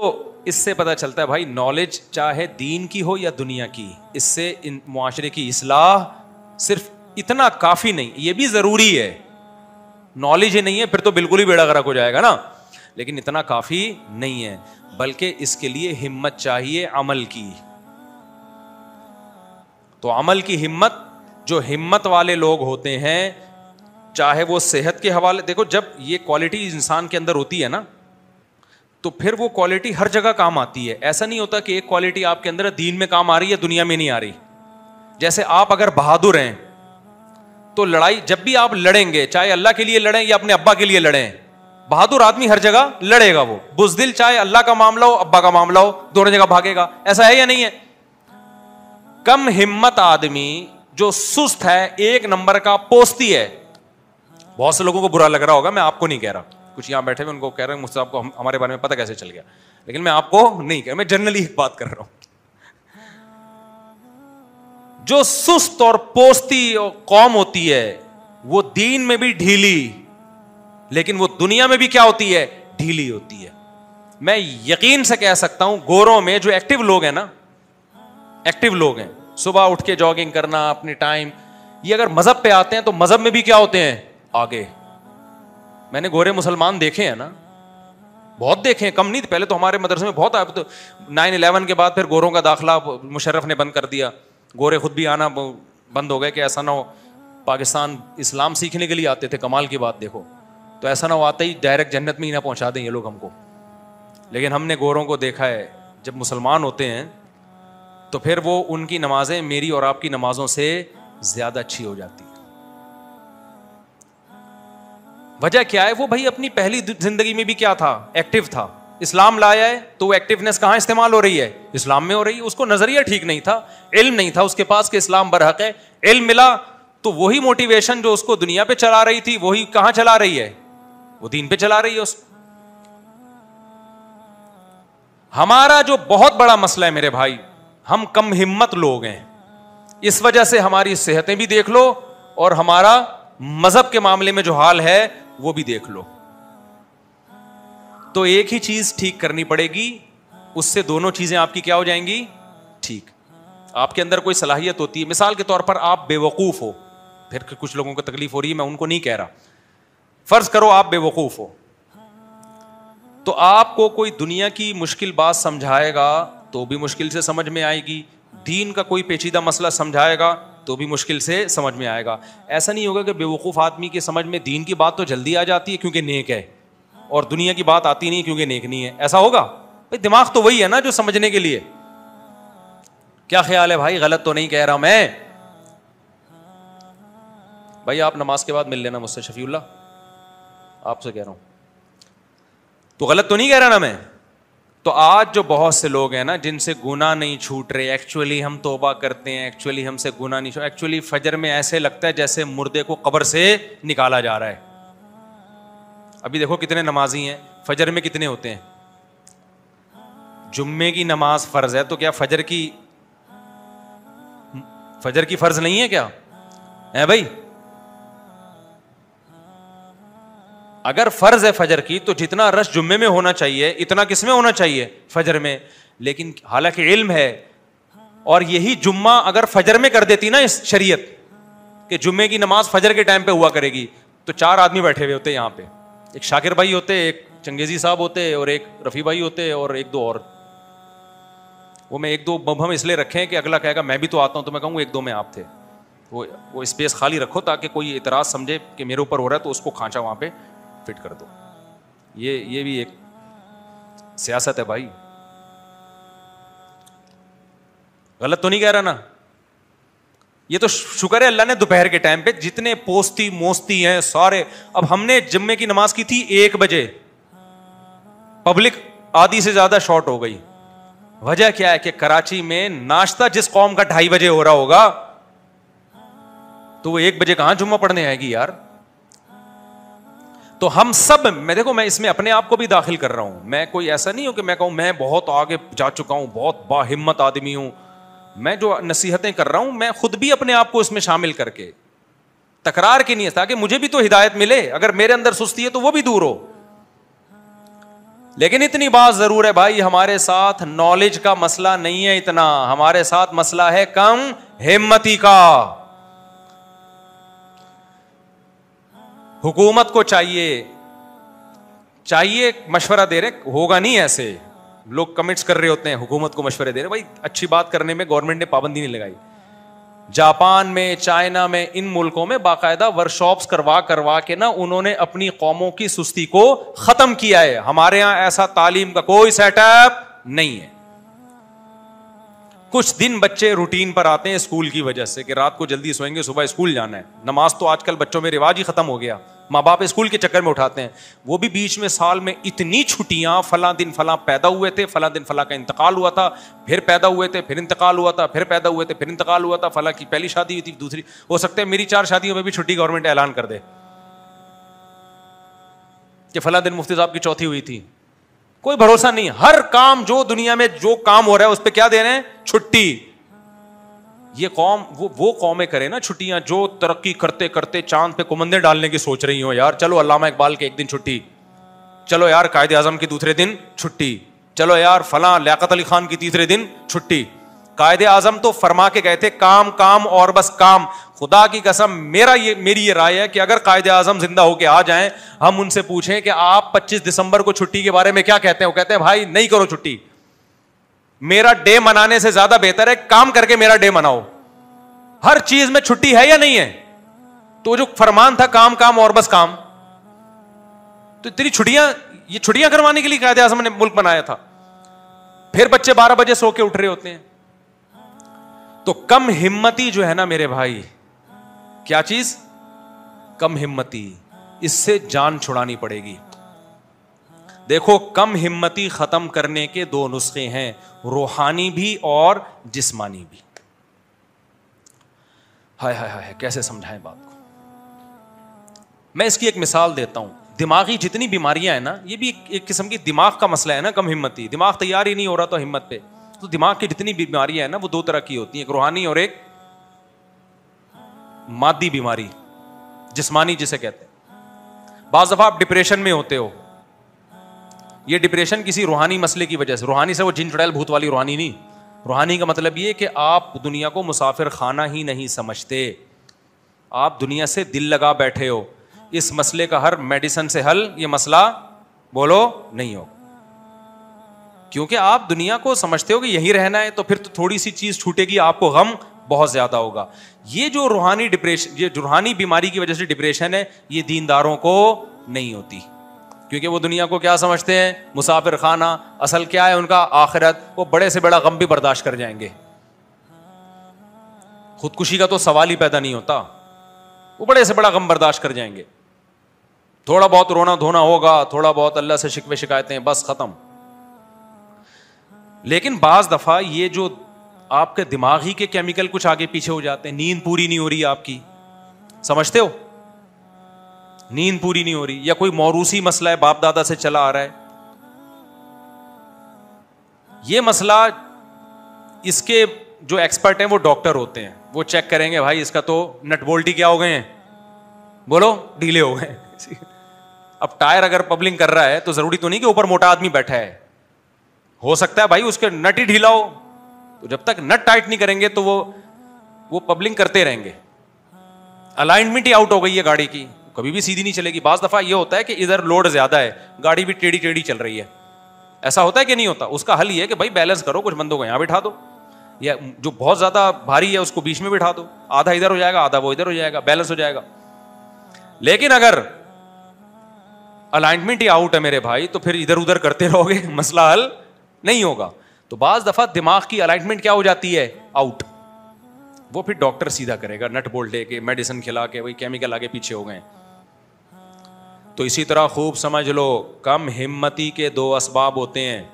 तो इससे पता चलता है भाई नॉलेज चाहे दीन की हो या दुनिया की इससे इन मुआरे की असलाह सिर्फ इतना काफ़ी नहीं ये भी ज़रूरी है नॉलेज ही नहीं है फिर तो बिल्कुल ही बेड़ा गर्क हो जाएगा ना लेकिन इतना काफ़ी नहीं है बल्कि इसके लिए हिम्मत चाहिए अमल की तो अमल की हिम्मत जो हिम्मत वाले लोग होते हैं चाहे वो सेहत के हवाले देखो जब ये क्वालिटी इंसान के अंदर होती है ना तो फिर वो क्वालिटी हर जगह काम आती है ऐसा नहीं होता कि एक क्वालिटी आपके अंदर दीन में काम आ रही है दुनिया में नहीं आ रही जैसे आप अगर बहादुर हैं तो लड़ाई जब भी आप लड़ेंगे चाहे अल्लाह के लिए लड़ें या अपने अब्बा के लिए लड़ें बहादुर आदमी हर जगह लड़ेगा वो बुजदिल चाहे अल्लाह का मामला हो अब्बा का मामला हो दोनों जगह भागेगा ऐसा है या नहीं है कम हिम्मत आदमी जो सुस्त है एक नंबर का पोस्ती है बहुत से लोगों को बुरा लग रहा होगा मैं आपको नहीं कह रहा कुछ यहाँ बैठे हुए उनको कह रहे हैं मुझसे आपको हम, हमारे बारे में पता कैसे चल गया लेकिन मैं आपको नहीं कह मैं जनरली बात कर रहा हूँ जो सुस्त और पोस्ती और कौम होती है वो दीन में भी ढीली लेकिन वो दुनिया में भी क्या होती है ढीली होती है मैं यकीन से कह सकता हूं गोरों में जो एक्टिव लोग हैं ना एक्टिव लोग हैं सुबह उठ के जॉगिंग करना अपने टाइम ये अगर मजहब पे आते हैं तो मजहब में भी क्या होते हैं आगे मैंने गोरे मुसलमान देखे हैं ना बहुत देखे हैं कम नहीं पहले तो हमारे मदरसे में बहुत आए तो नाइन इलेवन के बाद फिर गोरों का दाखिला मुशर्रफ ने बंद कर दिया गोरे खुद भी आना बंद हो गए कि ऐसा ना हो पाकिस्तान इस्लाम सीखने के लिए आते थे कमाल की बात देखो तो ऐसा ना हो आते ही डायरेक्ट जन्नत में ही ना पहुंचा दें ये लोग हमको लेकिन हमने गोरों को देखा है जब मुसलमान होते हैं तो फिर वो उनकी नमाज़ें मेरी और आपकी नमाज़ों से ज़्यादा अच्छी हो जाती वजह क्या है वो भाई अपनी पहली जिंदगी में भी क्या था एक्टिव था इस्लाम लाया है तो वो एक्टिवनेस कहाँ इस्तेमाल हो रही है इस्लाम में हो रही है उसको नजरिया ठीक नहीं था इल्म नहीं था उसके पास कि इस्लाम बरहक है इल्म मिला तो वही मोटिवेशन जो उसको दुनिया पे चला रही थी वही कहाँ चला रही है वो दीन पे चला रही है उसको हमारा जो बहुत बड़ा मसला है मेरे भाई हम कम हिम्मत लोग हैं इस वजह से हमारी सेहतें भी देख लो और हमारा मजहब के मामले में जो हाल है वो भी देख लो तो एक ही चीज ठीक करनी पड़ेगी उससे दोनों चीजें आपकी क्या हो जाएंगी ठीक आपके अंदर कोई सलाहियत होती है मिसाल के तौर पर आप बेवकूफ हो फिर कुछ लोगों को तकलीफ हो रही है मैं उनको नहीं कह रहा फर्ज करो आप बेवकूफ हो तो आपको कोई दुनिया की मुश्किल बात समझाएगा तो भी मुश्किल से समझ में आएगी दीन का कोई पेचीदा मसला समझाएगा तो भी मुश्किल से समझ में आएगा ऐसा नहीं होगा कि बेवकूफ़ आदमी के समझ में दीन की बात तो जल्दी आ जाती है क्योंकि नेक है और दुनिया की बात आती नहीं क्योंकि नेक नहीं है ऐसा होगा भाई दिमाग तो वही है ना जो समझने के लिए क्या ख्याल है भाई गलत तो नहीं कह रहा मैं भाई आप नमाज के बाद मिल लेना मुझसे शफीउल्ला आपसे कह रहा हूं तो गलत तो नहीं कह रहा ना मैं तो आज जो बहुत से लोग हैं ना जिनसे गुना नहीं छूट रहे एक्चुअली हम तोबा करते हैं एक्चुअली हमसे गुना नहीं छूट एक्चुअली फजर में ऐसे लगता है जैसे मुर्दे को कबर से निकाला जा रहा है अभी देखो कितने नमाजी हैं फजर में कितने होते हैं जुम्मे की नमाज फर्ज है तो क्या फजर की फजर की फर्ज नहीं है क्या है भाई अगर फर्ज है फजर की तो जितना रस जुम्मे में होना चाहिए इतना किस में होना चाहिए फजर में लेकिन हालांकि इल्म है और यही जुम्मा अगर फजर में कर देती ना इस शरीय के जुम्मे की नमाज फजर के टाइम पर हुआ करेगी तो चार आदमी बैठे हुए होते यहाँ पे एक शाकिर भाई होते एक चंगेजी साहब होते और एक रफ़ी भाई होते और एक दो और वो मैं एक दो मबहम इसलिए रखें कि अगला कहेगा मैं भी तो आता हूँ तो मैं कहूँ एक दो में आप थे वो वो स्पेस खाली रखो ताकि कोई इतराज़ समझे कि मेरे ऊपर हो रहा है तो उसको खांचा वहां पे फिट कर दो ये ये भी एक सियासत है भाई गलत तो नहीं कह रहा ना ये तो शुक्र है अल्लाह ने दोपहर के टाइम पे जितने पोस्ती मोस्ती हैं सारे अब हमने जुम्मे की नमाज की थी एक बजे पब्लिक आधी से ज्यादा शॉर्ट हो गई वजह क्या है कि कराची में नाश्ता जिस कौम का ढाई बजे हो रहा होगा तो वो एक बजे कहां जुम्मा पढ़ने आएगी यार तो हम सब मैं देखो मैं इसमें अपने आप को भी दाखिल कर रहा हूं मैं कोई ऐसा नहीं हूं कि मैं कहूं मैं बहुत आगे जा चुका हूं बहुत बाहिम्मत आदमी हूं मैं जो नसीहतें कर रहा हूं मैं खुद भी अपने आप को इसमें शामिल करके तकरार की नहीं ताकि मुझे भी तो हिदायत मिले अगर मेरे अंदर सुस्ती है तो वह भी दूर हो लेकिन इतनी बात जरूर है भाई हमारे साथ नॉलेज का मसला नहीं है इतना हमारे साथ मसला है कम हिम्मती का हुकूमत को चाहिए चाहिए मशवरा दे रहे होगा नहीं ऐसे लोग कमेंट्स कर रहे होते हैं हुकूमत को मशवरे दे रहे भाई अच्छी बात करने में गवर्नमेंट ने पाबंदी नहीं लगाई जापान में चाइना में इन मुल्कों में बाकायदा वर्कशॉप्स करवा करवा के ना उन्होंने अपनी कौमों की सुस्ती को खत्म किया है हमारे यहां ऐसा तालीम का कोई सेटअप नहीं है कुछ दिन बच्चे रूटीन पर आते हैं स्कूल की वजह से कि रात को जल्दी सोएंगे सुबह स्कूल जाना है नमाज तो आजकल बच्चों में रिवाज ही खत्म हो गया माँ बाप स्कूल के चक्कर में उठाते हैं वो भी बीच में साल में इतनी छुट्टियां फला दिन फला पैदा हुए थे फला दिन फला का इंतकाल हुआ था फिर पैदा हुए थे फिर इंतकाल हुआ था फिर पैदा हुए थे फिर इंतकाल हुआ था फला की पहली शादी हुई थी दूसरी हो सकता है मेरी चार शादियों में भी छुट्टी गवर्नमेंट ऐलान कर दे कि फला दिन मुफ्ती साहब की चौथी हुई थी कोई भरोसा नहीं हर काम जो दुनिया में जो काम हो रहा है उस पर क्या दे रहे हैं छुट्टी ये कौम वो वो कौमें करे ना छुट्टियां जो तरक्की करते करते चांद पे कुमंदे डालने की सोच रही हो यार चलो अलामा इकबाल के एक दिन छुट्टी चलो यार कायद आजम के दूसरे दिन छुट्टी चलो यार फला लियाकत अली खान की तीसरे दिन छुट्टी कायद आजम तो फरमा के गए थे काम काम और बस काम खुदा की कसम मेरा ये मेरी ये राय है कि अगर कायद आजम जिंदा होकर आ जाएं हम उनसे पूछें कि आप 25 दिसंबर को छुट्टी के बारे में क्या कहते हैं वो कहते हैं भाई नहीं करो छुट्टी मेरा डे मनाने से ज्यादा बेहतर है काम करके मेरा डे मनाओ हर चीज में छुट्टी है या नहीं है तो जो फरमान था काम काम और बस काम तो तेरी छुट्टियां ये छुट्टियां करवाने के लिए कायदे आजम ने मुल्क बनाया था फिर बच्चे बारह बजे सो के उठ रहे होते हैं तो कम हिम्मती जो है ना मेरे भाई क्या चीज कम हिम्मती इससे जान छुड़ानी पड़ेगी देखो कम हिम्मती खत्म करने के दो नुस्खे हैं रूहानी भी और जिस्मानी भी हाय हाय हाय कैसे समझाएं बात को मैं इसकी एक मिसाल देता हूं दिमागी जितनी बीमारियां हैं ना ये भी एक, एक किस्म की दिमाग का मसला है ना कम हिम्मती दिमाग तैयार ही नहीं हो रहा तो हिम्मत पे तो दिमाग की जितनी बीमारियां हैं ना वो दो तरह की होती हैं एक रूहानी और एक मादी बीमारी जिसमानी जिसे कहते हैं बाज दफा आप डिप्रेशन में होते हो ये डिप्रेशन किसी रूहानी मसले की वजह से रूहानी से वो जिन चुड़ैल भूत वाली रूहानी नहीं रूहानी का मतलब ये कि आप दुनिया को मुसाफिर खाना ही नहीं समझते आप दुनिया से दिल लगा बैठे हो इस मसले का हर मेडिसन से हल ये मसला बोलो नहीं होगा क्योंकि आप दुनिया को समझते हो कि यहीं रहना है तो फिर तो थोड़ी सी चीज़ छूटेगी आपको गम बहुत ज़्यादा होगा ये जो रूहानी डिप्रेशन ये रूहानी बीमारी की वजह से डिप्रेशन है ये दीनदारों को नहीं होती क्योंकि वो दुनिया को क्या समझते हैं मुसाफिर खाना असल क्या है उनका आखिरत वो बड़े से बड़ा गम भी बर्दाश्त कर जाएंगे खुदकुशी का तो सवाल ही पैदा नहीं होता वो बड़े से बड़ा गम बर्दाश्त कर जाएंगे थोड़ा बहुत रोना धोना होगा थोड़ा बहुत अल्लाह से शिकवे शिकायतें बस ख़त्म लेकिन बाज दफा ये जो आपके दिमाग ही के केमिकल कुछ आगे पीछे हो जाते हैं नींद पूरी नहीं हो रही आपकी समझते हो नींद पूरी नहीं हो रही या कोई मौरूसी मसला है बाप दादा से चला आ रहा है ये मसला इसके जो एक्सपर्ट हैं वो डॉक्टर होते हैं वो चेक करेंगे भाई इसका तो नट बोल्टी क्या हो गए हैं बोलो डीले हो गए अब टायर अगर पब्लिंग कर रहा है तो जरूरी तो नहीं कि ऊपर मोटा आदमी बैठा है हो सकता है भाई उसके नट ही ढीला हो तो जब तक नट टाइट नहीं करेंगे तो वो वो पब्लिंग करते रहेंगे अलाइनमेंट ही आउट हो गई है गाड़ी की कभी भी सीधी नहीं चलेगी बाज दफा ये होता है कि इधर लोड ज्यादा है गाड़ी भी टेढ़ी टेढ़ी चल रही है ऐसा होता है कि नहीं होता उसका हल ये है कि भाई बैलेंस करो कुछ बंदों को यहां बिठा दो या जो बहुत ज्यादा भारी है उसको बीच में बिठा दो आधा इधर हो जाएगा आधा वो इधर हो जाएगा बैलेंस हो जाएगा लेकिन अगर अलाइनमेंट ही आउट है मेरे भाई तो फिर इधर उधर करते रहोगे मसला हल नहीं होगा तो बाज दफा दिमाग की अलाइनमेंट क्या हो जाती है आउट वो फिर डॉक्टर सीधा करेगा नट बोल्ट लेके मेडिसिन खिला के वही केमिकल आगे पीछे हो गए तो इसी तरह खूब समझ लो कम हिम्मती के दो असबाब होते हैं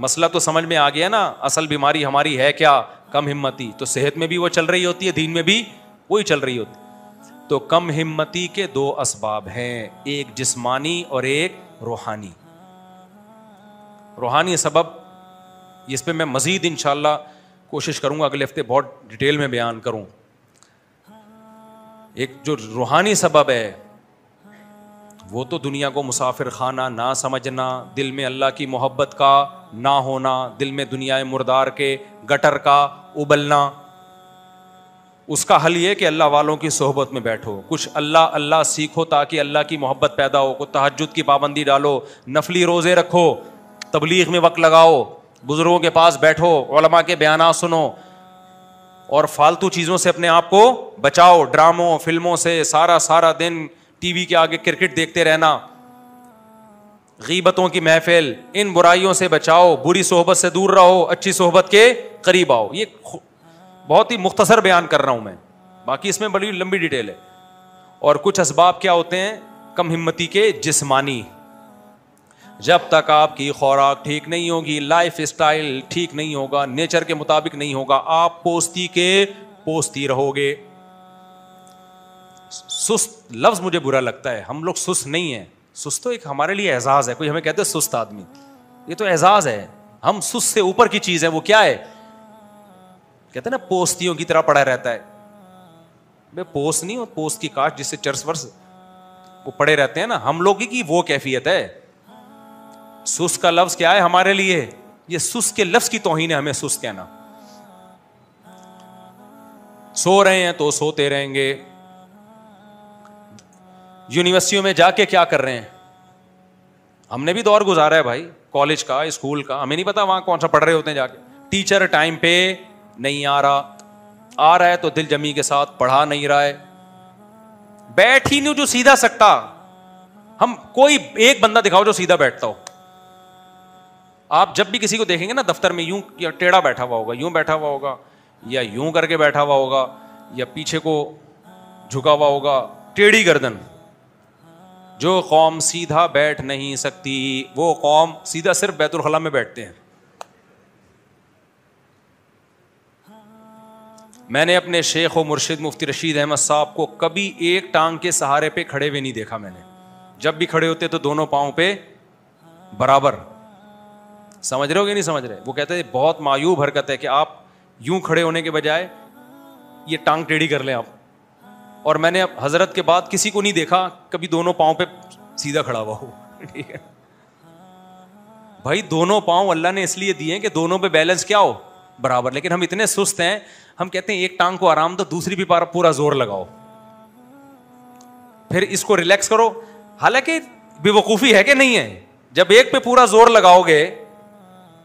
मसला तो समझ में आ गया ना असल बीमारी हमारी है क्या कम हिम्मती तो सेहत में भी वो चल रही होती है दीन में भी वही चल रही होती तो कम हिम्मती के दो असबाब हैं एक जिस्मानी और एक रूहानी रूहानी सबब इस पर मैं मज़ीद इन कोशिश करूँगा अगले हफ्ते बहुत डिटेल में बयान करूँ एक जो रूहानी सबब है वो तो दुनिया को मुसाफिर खाना ना समझना दिल में अल्लाह की मोहब्बत का ना होना दिल में दुनिया मुर्दार के गटर का उबलना उसका हल ये कि अल्लाह वालों की सोहबत में बैठो कुछ अल्लाह अल्लाह सीखो ताकि अल्लाह की मोहब्बत पैदा हो कुछ तहजद की पाबंदी डालो नफली रोज़े रखो तबलीग में वक्त लगाओ बुज़ुर्गों के पास बैठो ओलमा के बयान सुनो और फालतू चीज़ों से अपने आप को बचाओ ड्रामों फिल्मों से सारा सारा दिन टीवी के आगे क्रिकेट देखते रहना गीबतों की महफिल इन बुराइयों से बचाओ बुरी सोहबत से दूर रहो अच्छी सोहबत के करीब आओ ये बहुत ही मुख्तसर बयान कर रहा हूँ मैं बाकी इसमें बड़ी लंबी डिटेल है और कुछ इसबाब क्या होते हैं कम हिम्मती के जिसमानी जब तक आपकी खुराक ठीक नहीं होगी लाइफ स्टाइल ठीक नहीं होगा नेचर के मुताबिक नहीं होगा आप पोस्ती के पोस्ती रहोगे सुस्त लफ्ज मुझे बुरा लगता है हम लोग सुस्त नहीं है सुस्त तो एक हमारे लिए एजाज है कोई हमें कहते हैं सुस्त आदमी ये तो एजाज है हम सुस्त से ऊपर की चीज है वो क्या है कहते हैं ना पोस्तियों की तरह पड़ा रहता है भाई पोस्त नहीं और पोस्त की काट जिससे चर्स वर्स वो पड़े रहते हैं ना हम लोग की वो कैफियत है सुस का लफ्ज क्या है हमारे लिए ये सुस के लफ्ज की तोहिन है हमें सुस कहना सो रहे हैं तो सोते रहेंगे यूनिवर्सिटियों में जाके क्या कर रहे हैं हमने भी दौर गुजारा है भाई कॉलेज का स्कूल का हमें नहीं पता वहां कौन सा पढ़ रहे होते हैं जाके टीचर टाइम पे नहीं आ रहा आ रहा है तो दिल जमी के साथ पढ़ा नहीं रहा है बैठ ही नहीं जो सीधा सकता हम कोई एक बंदा दिखाओ जो सीधा बैठता हो आप जब भी किसी को देखेंगे ना दफ्तर में यूं या टेढ़ा बैठा हुआ होगा यूं बैठा हुआ होगा या यूं करके बैठा हुआ होगा या पीछे को झुका हुआ होगा टेढ़ी गर्दन जो कौम सीधा बैठ नहीं सकती वो कौम सीधा सिर्फ बैतुलखला में बैठते हैं मैंने अपने शेख व मुर्शिद मुफ्ती रशीद अहमद साहब को कभी एक टांग के सहारे पे खड़े हुए नहीं देखा मैंने जब भी खड़े होते तो दोनों पाओ पे बराबर समझ रहे हो कि नहीं समझ रहे वो कहते हैं बहुत मायूब हरकत है कि आप यूं खड़े होने के बजाय ये टांग टेढ़ी कर लें आप और मैंने हजरत के बाद किसी को नहीं देखा कभी दोनों पाँव पे सीधा खड़ा हुआ हो ठीक है भाई दोनों पाँव अल्लाह ने इसलिए दिए कि दोनों पे बैलेंस क्या हो बराबर लेकिन हम इतने सुस्त हैं हम कहते हैं एक टांग को आराम दो दूसरी भी पारा पूरा जोर लगाओ फिर इसको रिलैक्स करो हालांकि बेवकूफ़ी है कि नहीं है जब एक पे पूरा जोर लगाओगे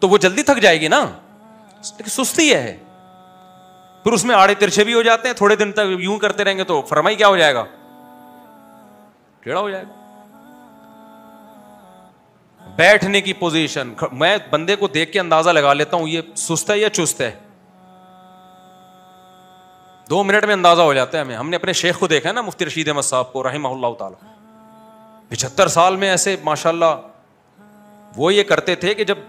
तो वो जल्दी थक जाएगी ना लेकिन सुस्ती है फिर उसमें आड़े तिरछे भी हो जाते हैं थोड़े दिन तक यूं करते रहेंगे तो फरमाई क्या हो जाएगा टेढ़ा हो जाएगा बैठने की पोजीशन मैं बंदे को देख के अंदाजा लगा लेता हूं ये सुस्त है या चुस्त है दो मिनट में अंदाजा हो जाता है हमें हमने अपने शेख को देखा है ना मुफ्ती रशीद अहमद साहब को रही पिछहत्तर साल में ऐसे माशाल्लाह वो ये करते थे कि जब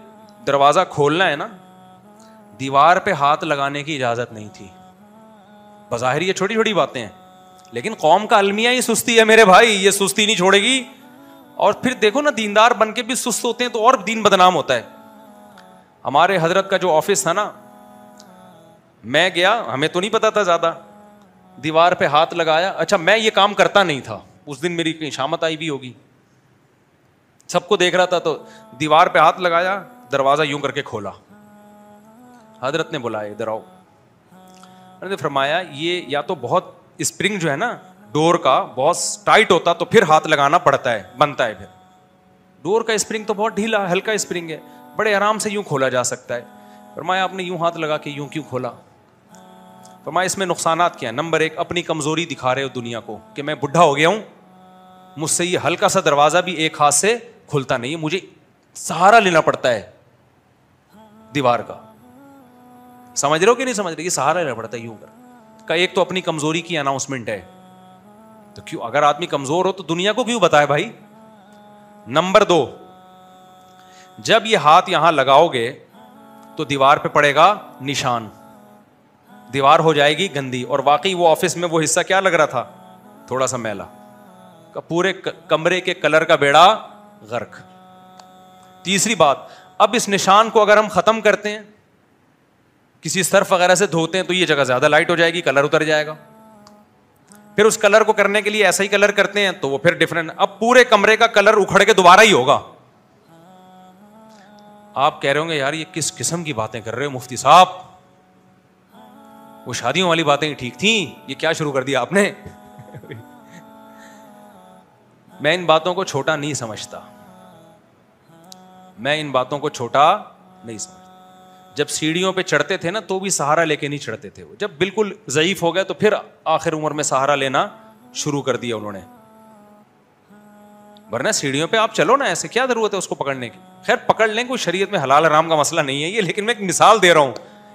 दरवाज़ा खोलना है ना दीवार पे हाथ लगाने की इजाज़त नहीं थी बज़ाहिर ये छोटी छोटी बातें हैं लेकिन कौम का अलमिया ही सुस्ती है मेरे भाई ये सुस्ती नहीं छोड़ेगी और फिर देखो ना दीनदार बन के भी सुस्त होते हैं तो और दीन बदनाम होता है हमारे हजरत का जो ऑफिस था ना मैं गया हमें तो नहीं पता था ज़्यादा दीवार पे हाथ लगाया अच्छा मैं ये काम करता नहीं था उस दिन मेरी शामत आई भी होगी सबको देख रहा था तो दीवार पे हाथ लगाया दरवाज़ा यूं करके खोला हजरत ने बुलाया इधर आओ उन्होंने फरमाया ये या तो बहुत स्प्रिंग जो है ना डोर का बहुत टाइट होता तो फिर हाथ लगाना पड़ता है बनता है फिर डोर का स्प्रिंग तो बहुत ढीला हल्का स्प्रिंग है बड़े आराम से यूं खोला जा सकता है फरमाया आपने यूं हाथ लगा के यूं क्यों खोला फरमाया इसमें नुकसान क्या है नंबर एक अपनी कमजोरी दिखा रहे हो दुनिया को कि मैं बुढ़ा हो गया हूं मुझसे ये हल्का सा दरवाज़ा भी एक हाथ से खुलता नहीं है मुझे सहारा लेना पड़ता है दीवार का समझ रहे हो कि नहीं समझ रहे ये सहारा लेना पड़ता है यूं कर का एक तो अपनी कमजोरी की अनाउंसमेंट है तो क्यों अगर आदमी कमजोर हो तो दुनिया को क्यों बताए भाई नंबर दो जब ये हाथ यहां लगाओगे तो दीवार पे पड़ेगा निशान दीवार हो जाएगी गंदी और वाकई वो ऑफिस में वो हिस्सा क्या लग रहा था थोड़ा सा मैला पूरे कमरे के कलर का बेड़ा गर्क तीसरी बात अब इस निशान को अगर हम ख़त्म करते हैं किसी सर्फ वगैरह से धोते हैं तो ये जगह ज़्यादा लाइट हो जाएगी कलर उतर जाएगा फिर उस कलर को करने के लिए ऐसा ही कलर करते हैं तो वो फिर डिफरेंट अब पूरे कमरे का कलर उखड़ के दोबारा ही होगा आप कह रहे होंगे यार ये किस किस्म की बातें कर रहे हो मुफ्ती साहब वो शादियों वाली बातें ठीक थी ये क्या शुरू कर दिया आपने मैं इन बातों को छोटा नहीं समझता मैं इन बातों को छोटा नहीं समझ जब सीढ़ियों पे चढ़ते थे ना तो भी सहारा लेके नहीं चढ़ते थे वो जब बिल्कुल ज़यीफ हो गया तो फिर आखिर उम्र में सहारा लेना शुरू कर दिया उन्होंने वरना सीढ़ियों पे आप चलो ना ऐसे क्या जरूरत है उसको पकड़ने की खैर पकड़ लें कोई शरीयत में हलाल आराम का मसला नहीं है ये लेकिन मैं एक मिसाल दे रहा हूँ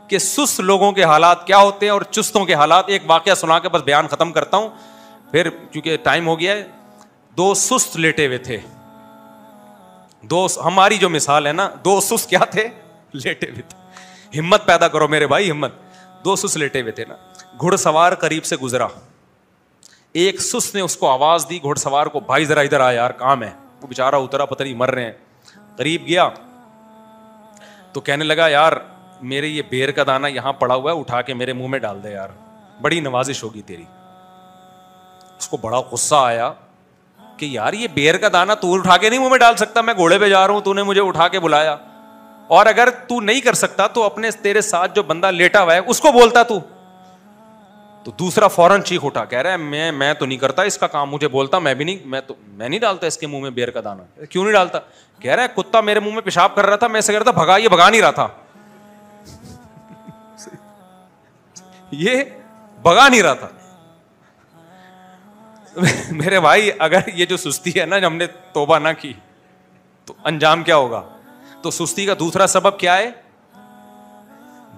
कि सुस्त लोगों के हालात क्या होते हैं और चुस्तों के हालात एक वाक्य सुना के बस बयान खत्म करता हूँ फिर क्योंकि टाइम हो गया है दो सुस्त लेटे हुए थे दो हमारी जो मिसाल है ना दो सुस क्या थे लेटे हुए थे हिम्मत पैदा करो मेरे भाई हिम्मत दो सुस लेटे हुए थे ना घुड़सवार करीब से गुजरा एक सुस ने उसको आवाज दी घुड़सवार को भाई जरा इधर आ यार काम है वो बेचारा उतरा पता नहीं मर रहे हैं करीब गया तो कहने लगा यार मेरे ये बेर का दाना यहां पड़ा हुआ है उठा के मेरे मुंह में डाल दे यार बड़ी नवाजिश होगी तेरी उसको बड़ा गुस्सा आया कि यार ये बेर का दाना तू उठा के नहीं मुंह में डाल सकता मैं घोड़े पे जा रहा हूं तूने मुझे उठा के बुलाया और अगर तू नहीं कर सकता तो अपने तेरे साथ जो बंदा लेटा हुआ है उसको बोलता तू तो दूसरा फौरन चीख उठा कह रहा है मैं मैं तो नहीं करता इसका काम मुझे बोलता मैं भी नहीं मैं तो मैं नहीं डालता इसके मुंह में बेर का दाना क्यों नहीं डालता कह रहा है कुत्ता मेरे मुंह में पेशाब कर रहा था मैं इसे कह रहा था भगा ये भगा नहीं रहा था ये भगा नहीं रहा था मेरे भाई अगर ये जो सुस्ती है ना हमने तोबा ना की तो अंजाम क्या होगा तो सुस्ती का दूसरा सबब क्या है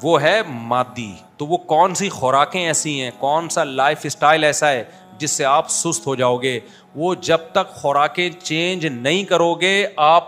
वो है मादी तो वो कौन सी खुराकें ऐसी हैं कौन सा लाइफ स्टाइल ऐसा है जिससे आप सुस्त हो जाओगे वो जब तक खुराकें चेंज नहीं करोगे आप